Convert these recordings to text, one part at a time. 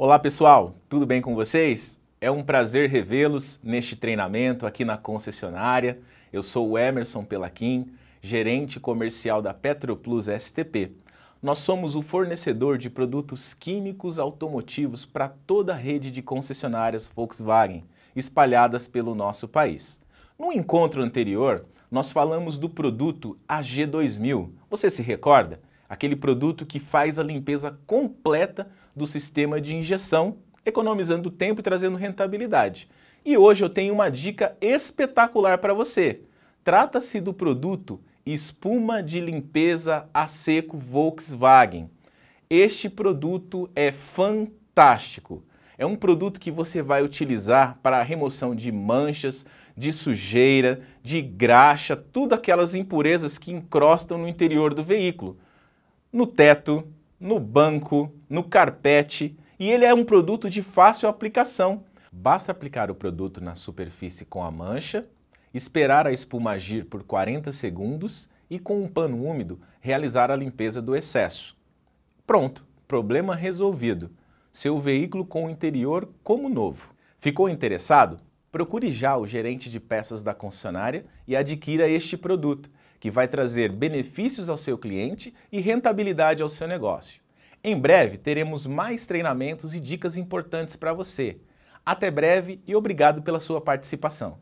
Olá pessoal, tudo bem com vocês? É um prazer revê-los neste treinamento aqui na concessionária. Eu sou o Emerson Pelaquim, gerente comercial da Petroplus STP. Nós somos o fornecedor de produtos químicos automotivos para toda a rede de concessionárias Volkswagen, espalhadas pelo nosso país. No encontro anterior, nós falamos do produto AG2000. Você se recorda? aquele produto que faz a limpeza completa do sistema de injeção, economizando tempo e trazendo rentabilidade. E hoje eu tenho uma dica espetacular para você. Trata-se do produto espuma de limpeza a seco Volkswagen. Este produto é fantástico. É um produto que você vai utilizar para a remoção de manchas, de sujeira, de graxa, tudo aquelas impurezas que encrostam no interior do veículo no teto, no banco, no carpete e ele é um produto de fácil aplicação. Basta aplicar o produto na superfície com a mancha, esperar a espuma agir por 40 segundos e com um pano úmido realizar a limpeza do excesso. Pronto, problema resolvido. Seu veículo com o interior como novo. Ficou interessado? Procure já o gerente de peças da concessionária e adquira este produto que vai trazer benefícios ao seu cliente e rentabilidade ao seu negócio. Em breve teremos mais treinamentos e dicas importantes para você. Até breve e obrigado pela sua participação.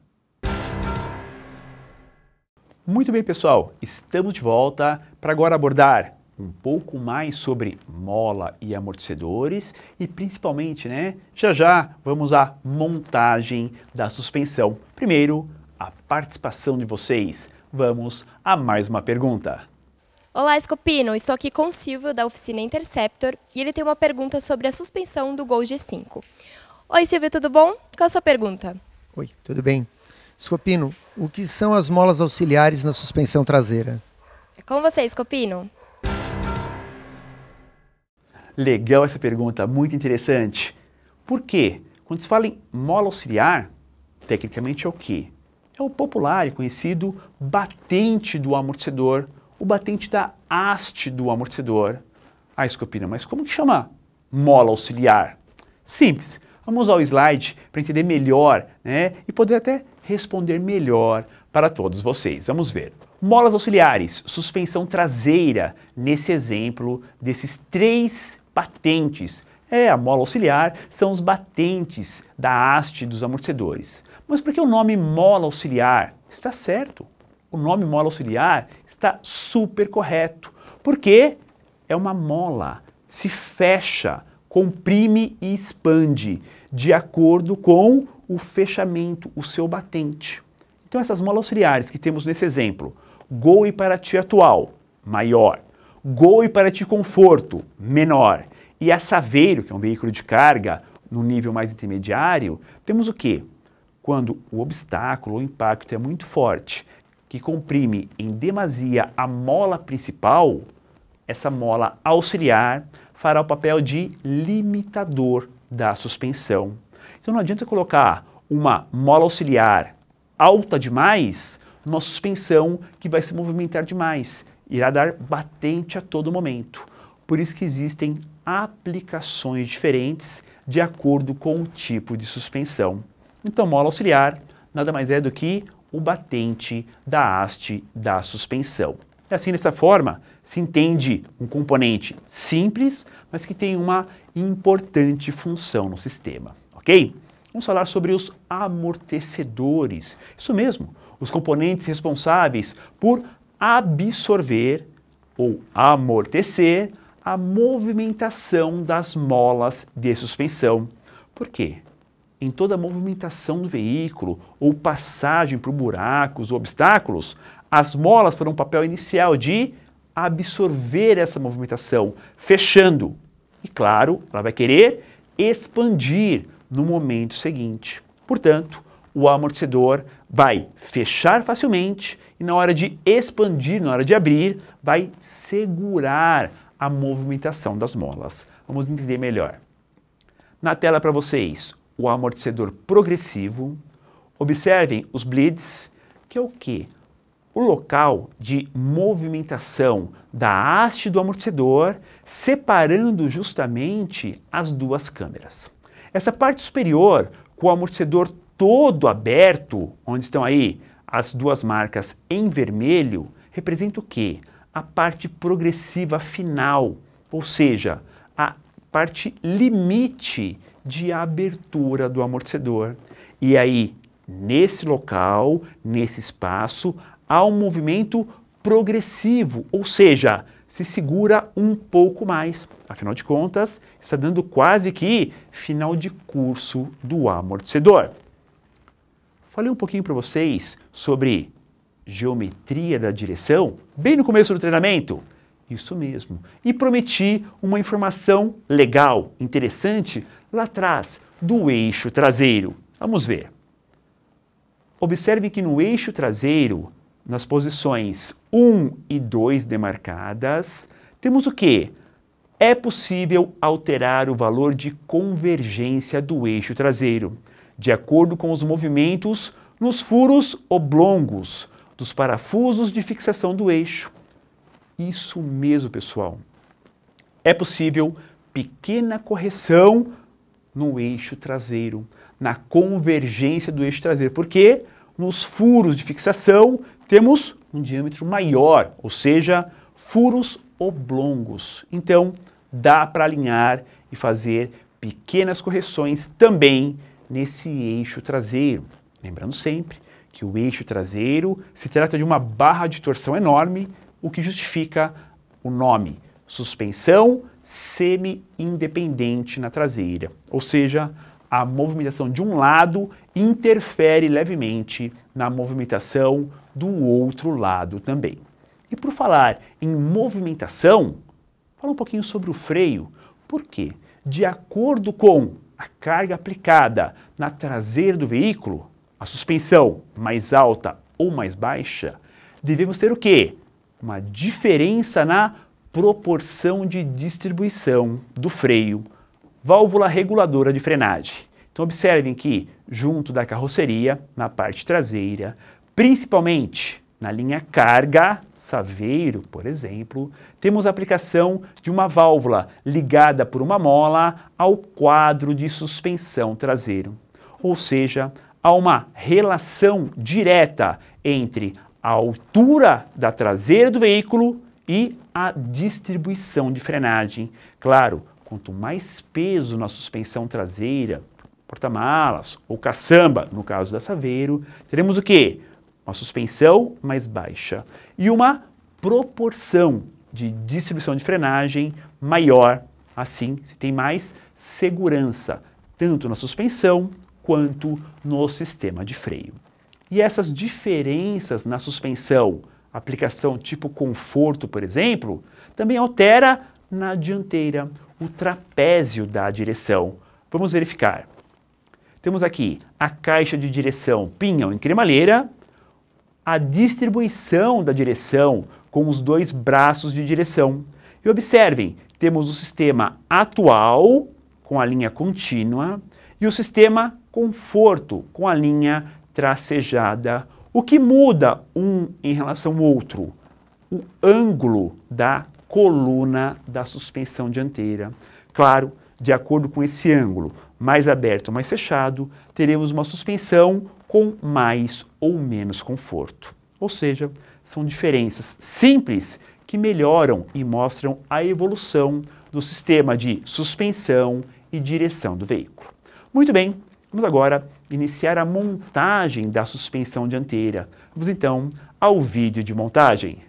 Muito bem, pessoal, estamos de volta para agora abordar um pouco mais sobre mola e amortecedores e principalmente, né, já já vamos à montagem da suspensão. Primeiro, a participação de vocês. Vamos a mais uma pergunta. Olá, Escopino. Estou aqui com o Silvio, da oficina Interceptor, e ele tem uma pergunta sobre a suspensão do Gol G5. Oi, Silvio, tudo bom? Qual é a sua pergunta? Oi, tudo bem. Escopino, o que são as molas auxiliares na suspensão traseira? É com você, Escopino. Legal essa pergunta, muito interessante. Por quê? Quando se fala em mola auxiliar, tecnicamente é o quê? é o popular e conhecido batente do amortecedor, o batente da haste do amortecedor. Ah, Escopina, mas como que chama mola auxiliar? Simples. Vamos ao slide para entender melhor né, e poder até responder melhor para todos vocês. Vamos ver. Molas auxiliares, suspensão traseira, nesse exemplo desses três patentes é, a mola auxiliar são os batentes da haste dos amortecedores. Mas por que o nome mola auxiliar? Está certo. O nome mola auxiliar está super correto, porque é uma mola, se fecha, comprime e expande de acordo com o fechamento, o seu batente. Então essas molas auxiliares que temos nesse exemplo, Gol e para ti atual, maior. Gol e para ti conforto, menor. E a Saveiro, que é um veículo de carga no nível mais intermediário, temos o quê? Quando o obstáculo ou impacto é muito forte, que comprime em demasia a mola principal, essa mola auxiliar fará o papel de limitador da suspensão. Então não adianta colocar uma mola auxiliar alta demais numa suspensão que vai se movimentar demais, irá dar batente a todo momento. Por isso que existem aplicações diferentes de acordo com o tipo de suspensão. Então, mola auxiliar nada mais é do que o batente da haste da suspensão. É assim, dessa forma, se entende um componente simples, mas que tem uma importante função no sistema, ok? Vamos falar sobre os amortecedores. Isso mesmo, os componentes responsáveis por absorver ou amortecer a movimentação das molas de suspensão. Por quê? Em toda a movimentação do veículo ou passagem por buracos ou obstáculos, as molas foram um papel inicial de absorver essa movimentação, fechando. E claro, ela vai querer expandir no momento seguinte. Portanto, o amortecedor vai fechar facilmente e na hora de expandir, na hora de abrir, vai segurar a movimentação das molas. Vamos entender melhor. Na tela para vocês, o amortecedor progressivo. Observem os bleeds, que é o que? O local de movimentação da haste do amortecedor, separando justamente as duas câmeras. Essa parte superior, com o amortecedor todo aberto, onde estão aí as duas marcas em vermelho, representa o que? a parte progressiva final, ou seja, a parte limite de abertura do amortecedor. E aí, nesse local, nesse espaço, há um movimento progressivo, ou seja, se segura um pouco mais. Afinal de contas, está dando quase que final de curso do amortecedor. Falei um pouquinho para vocês sobre geometria da direção, bem no começo do treinamento? Isso mesmo. E prometi uma informação legal, interessante, lá atrás, do eixo traseiro. Vamos ver. Observe que no eixo traseiro, nas posições 1 e 2 demarcadas, temos o que? É possível alterar o valor de convergência do eixo traseiro, de acordo com os movimentos nos furos oblongos, dos parafusos de fixação do eixo. Isso mesmo, pessoal. É possível pequena correção no eixo traseiro, na convergência do eixo traseiro, porque nos furos de fixação temos um diâmetro maior, ou seja, furos oblongos. Então, dá para alinhar e fazer pequenas correções também nesse eixo traseiro. Lembrando sempre que o eixo traseiro se trata de uma barra de torção enorme, o que justifica o nome suspensão semi-independente na traseira, ou seja, a movimentação de um lado interfere levemente na movimentação do outro lado também. E por falar em movimentação, fala um pouquinho sobre o freio. Por quê? De acordo com a carga aplicada na traseira do veículo, a suspensão mais alta ou mais baixa, devemos ter o quê? Uma diferença na proporção de distribuição do freio, válvula reguladora de frenagem. Então observem que junto da carroceria, na parte traseira, principalmente na linha carga, Saveiro, por exemplo, temos a aplicação de uma válvula ligada por uma mola ao quadro de suspensão traseiro, ou seja, há uma relação direta entre a altura da traseira do veículo e a distribuição de frenagem. Claro, quanto mais peso na suspensão traseira, porta-malas ou caçamba, no caso da Saveiro, teremos o quê? Uma suspensão mais baixa e uma proporção de distribuição de frenagem maior. Assim, se tem mais segurança, tanto na suspensão quanto no sistema de freio. E essas diferenças na suspensão, aplicação tipo conforto, por exemplo, também altera na dianteira o trapézio da direção. Vamos verificar. Temos aqui a caixa de direção pinhão em cremalheira, a distribuição da direção com os dois braços de direção. E observem, temos o sistema atual com a linha contínua e o sistema conforto com a linha tracejada. O que muda um em relação ao outro? O ângulo da coluna da suspensão dianteira. Claro, de acordo com esse ângulo, mais aberto ou mais fechado, teremos uma suspensão com mais ou menos conforto. Ou seja, são diferenças simples que melhoram e mostram a evolução do sistema de suspensão e direção do veículo. Muito bem, vamos agora iniciar a montagem da suspensão dianteira. Vamos então ao vídeo de montagem.